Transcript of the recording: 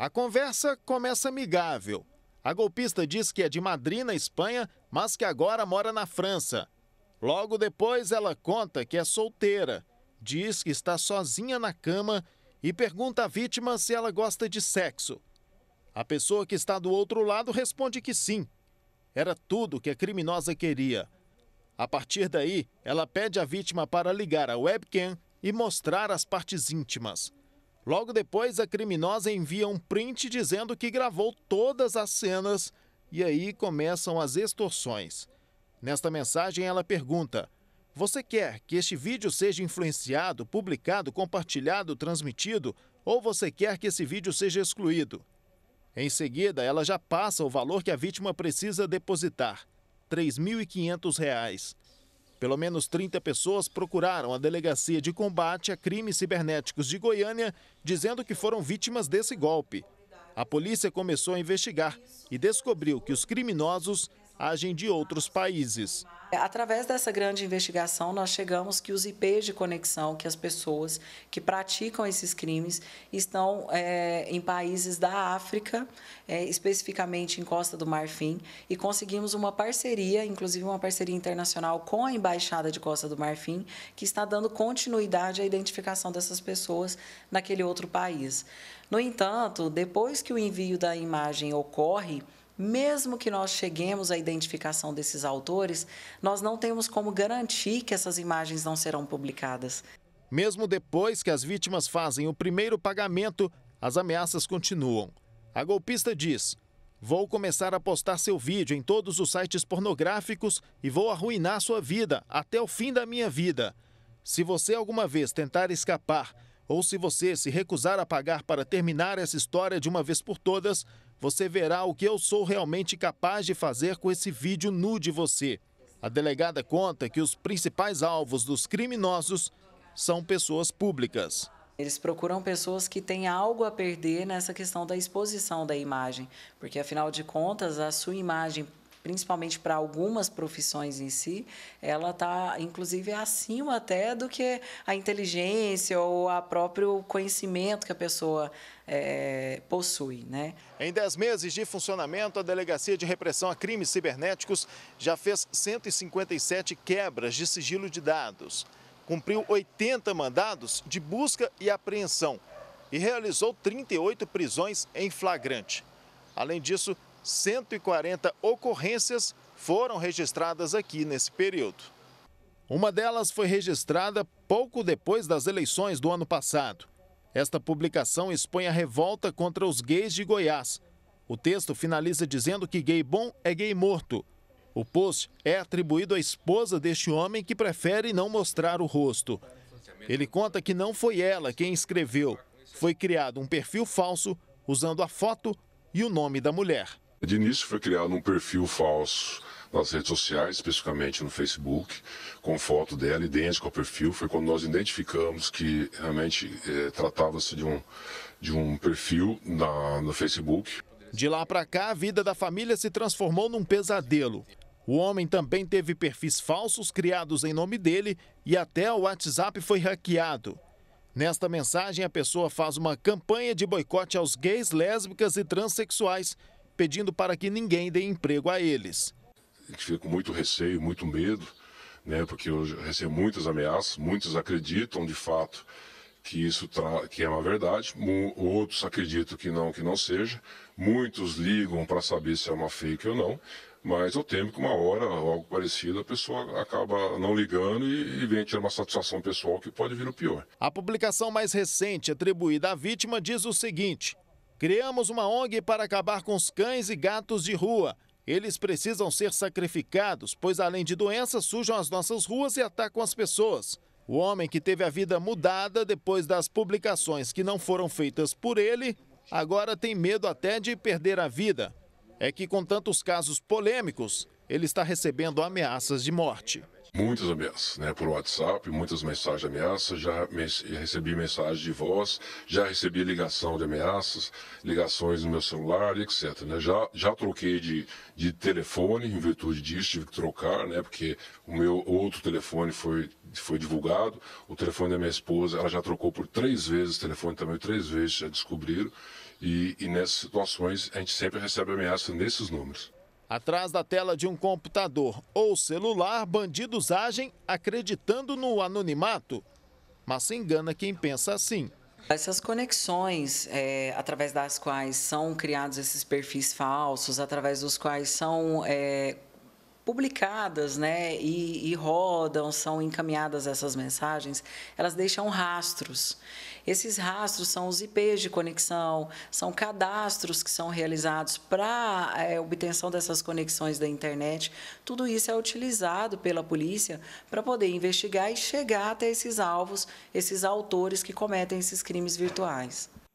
A conversa começa amigável. A golpista diz que é de Madrid, na Espanha, mas que agora mora na França. Logo depois, ela conta que é solteira, diz que está sozinha na cama e pergunta à vítima se ela gosta de sexo. A pessoa que está do outro lado responde que sim. Era tudo que a criminosa queria. A partir daí, ela pede à vítima para ligar a webcam e mostrar as partes íntimas. Logo depois, a criminosa envia um print dizendo que gravou todas as cenas e aí começam as extorsões. Nesta mensagem, ela pergunta: Você quer que este vídeo seja influenciado, publicado, compartilhado, transmitido ou você quer que esse vídeo seja excluído? Em seguida, ela já passa o valor que a vítima precisa depositar: R$ 3.500. Pelo menos 30 pessoas procuraram a Delegacia de Combate a Crimes Cibernéticos de Goiânia, dizendo que foram vítimas desse golpe. A polícia começou a investigar e descobriu que os criminosos agem de outros países. Através dessa grande investigação, nós chegamos que os IPs de conexão, que as pessoas que praticam esses crimes estão é, em países da África, é, especificamente em Costa do Marfim, e conseguimos uma parceria, inclusive uma parceria internacional com a Embaixada de Costa do Marfim, que está dando continuidade à identificação dessas pessoas naquele outro país. No entanto, depois que o envio da imagem ocorre, mesmo que nós cheguemos à identificação desses autores, nós não temos como garantir que essas imagens não serão publicadas. Mesmo depois que as vítimas fazem o primeiro pagamento, as ameaças continuam. A golpista diz: Vou começar a postar seu vídeo em todos os sites pornográficos e vou arruinar sua vida até o fim da minha vida. Se você alguma vez tentar escapar, ou se você se recusar a pagar para terminar essa história de uma vez por todas, você verá o que eu sou realmente capaz de fazer com esse vídeo nu de você. A delegada conta que os principais alvos dos criminosos são pessoas públicas. Eles procuram pessoas que têm algo a perder nessa questão da exposição da imagem, porque afinal de contas, a sua imagem principalmente para algumas profissões em si, ela está, inclusive, acima até do que a inteligência ou o próprio conhecimento que a pessoa é, possui. Né? Em 10 meses de funcionamento, a Delegacia de Repressão a Crimes Cibernéticos já fez 157 quebras de sigilo de dados, cumpriu 80 mandados de busca e apreensão e realizou 38 prisões em flagrante. Além disso, 140 ocorrências foram registradas aqui nesse período. Uma delas foi registrada pouco depois das eleições do ano passado. Esta publicação expõe a revolta contra os gays de Goiás. O texto finaliza dizendo que gay bom é gay morto. O post é atribuído à esposa deste homem que prefere não mostrar o rosto. Ele conta que não foi ela quem escreveu. Foi criado um perfil falso usando a foto e o nome da mulher. De início foi criado um perfil falso nas redes sociais, especificamente no Facebook, com foto dela idêntica ao perfil. Foi quando nós identificamos que realmente é, tratava-se de um, de um perfil na, no Facebook. De lá para cá, a vida da família se transformou num pesadelo. O homem também teve perfis falsos criados em nome dele e até o WhatsApp foi hackeado. Nesta mensagem, a pessoa faz uma campanha de boicote aos gays, lésbicas e transexuais pedindo para que ninguém dê emprego a eles. Fico com muito receio, muito medo, né, porque eu recebo muitas ameaças, muitos acreditam de fato que isso que é uma verdade, outros acreditam que não, que não seja, muitos ligam para saber se é uma fake ou não, mas eu temo que uma hora, algo parecido, a pessoa acaba não ligando e, e vem tirar uma satisfação pessoal que pode vir o pior. A publicação mais recente atribuída à vítima diz o seguinte: Criamos uma ONG para acabar com os cães e gatos de rua. Eles precisam ser sacrificados, pois além de doenças, sujam as nossas ruas e atacam as pessoas. O homem que teve a vida mudada depois das publicações que não foram feitas por ele, agora tem medo até de perder a vida. É que com tantos casos polêmicos, ele está recebendo ameaças de morte. Muitas ameaças, né? Por WhatsApp, muitas mensagens de ameaça, já, me, já recebi mensagem de voz, já recebi ligação de ameaças, ligações no meu celular, etc. Né? Já, já troquei de, de telefone, em virtude disso tive que trocar, né? Porque o meu outro telefone foi, foi divulgado, o telefone da minha esposa, ela já trocou por três vezes o telefone também, três vezes já descobriram. E, e nessas situações a gente sempre recebe ameaça nesses números. Atrás da tela de um computador ou celular, bandidos agem acreditando no anonimato, mas se engana quem pensa assim. Essas conexões é, através das quais são criados esses perfis falsos, através dos quais são é, publicadas, né, e, e, rodam, são encaminhadas essas mensagens, elas deixam rastros. Esses rastros são os IPs de conexão, são cadastros que são realizados para é, eh, obtenção dessas conexões da internet. Tudo isso é utilizado pela polícia para poder investigar e chegar até esses alvos, esses autores que cometem esses crimes virtuais.